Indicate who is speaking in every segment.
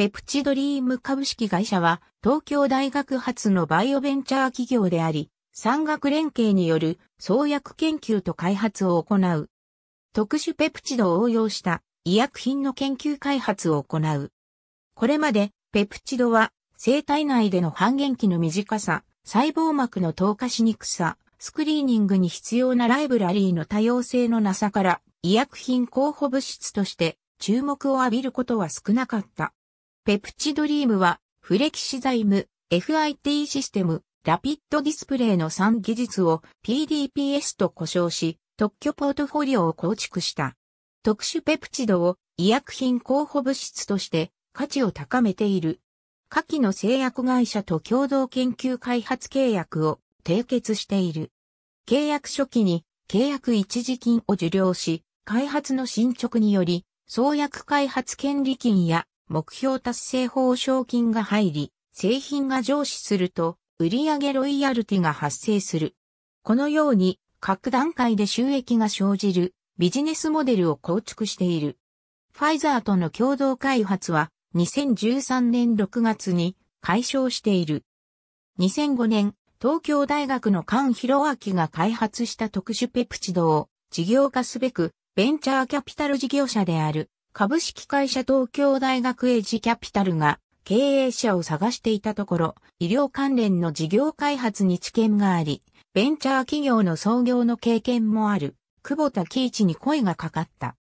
Speaker 1: ペプチドリーム株式会社は東京大学発のバイオベンチャー企業であり、産学連携による創薬研究と開発を行う。特殊ペプチドを応用した医薬品の研究開発を行う。これまでペプチドは生体内での半減期の短さ、細胞膜の透過しにくさ、スクリーニングに必要なライブラリーの多様性のなさから医薬品候補物質として注目を浴びることは少なかった。ペプチドリームは、フレキシザイム、FIT システム、ラピッドディスプレイの3技術を PDPS と呼称し、特許ポートフォリオを構築した。特殊ペプチドを医薬品候補物質として価値を高めている。下記の製薬会社と共同研究開発契約を締結している。契約初期に契約一時金を受領し、開発の進捗により、創薬開発権利金や目標達成報奨金が入り、製品が上司すると、売上ロイヤルティが発生する。このように、各段階で収益が生じるビジネスモデルを構築している。ファイザーとの共同開発は、2013年6月に解消している。2005年、東京大学の菅博明が開発した特殊ペプチドを事業化すべく、ベンチャーキャピタル事業者である株式会社東京大学エッジキャピタルが経営者を探していたところ、医療関連の事業開発に知見があり、ベンチャー企業の創業の経験もある、久保田喜一に声がかかった。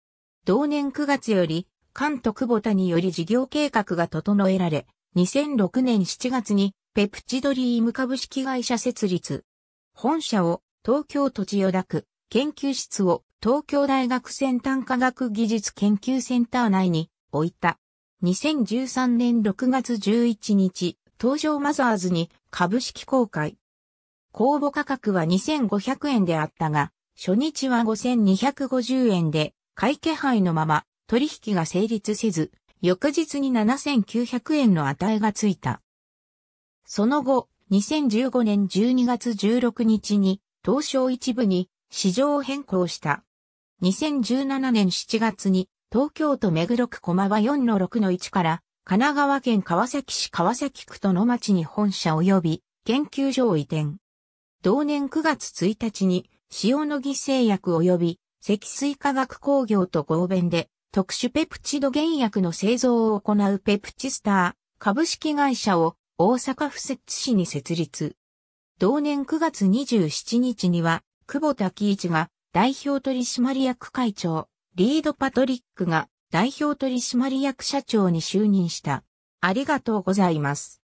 Speaker 1: 同年9月より、関東久保田により事業計画が整えられ、2006年7月にペプチドリーム株式会社設立。本社を東京都千代田区研究室を東京大学先端科学技術研究センター内に置いた。2013年6月11日、東証マザーズに株式公開。公募価格は2500円であったが、初日は5250円で、買い気配のまま取引が成立せず、翌日に7900円の値がついた。その後、2015年12月16日に東証一部に市場を変更した。2017年7月に東京都目黒区駒場4-6-1から神奈川県川崎市川崎区との町に本社及び研究所を移転。同年9月1日に塩野義製薬及び積水化学工業と合弁で特殊ペプチド原薬の製造を行うペプチスター株式会社を大阪府摂津市に設立。同年9月27日には久保田喜一が代表取締役会長、リード・パトリックが代表取締役社長に就任した。ありがとうございます。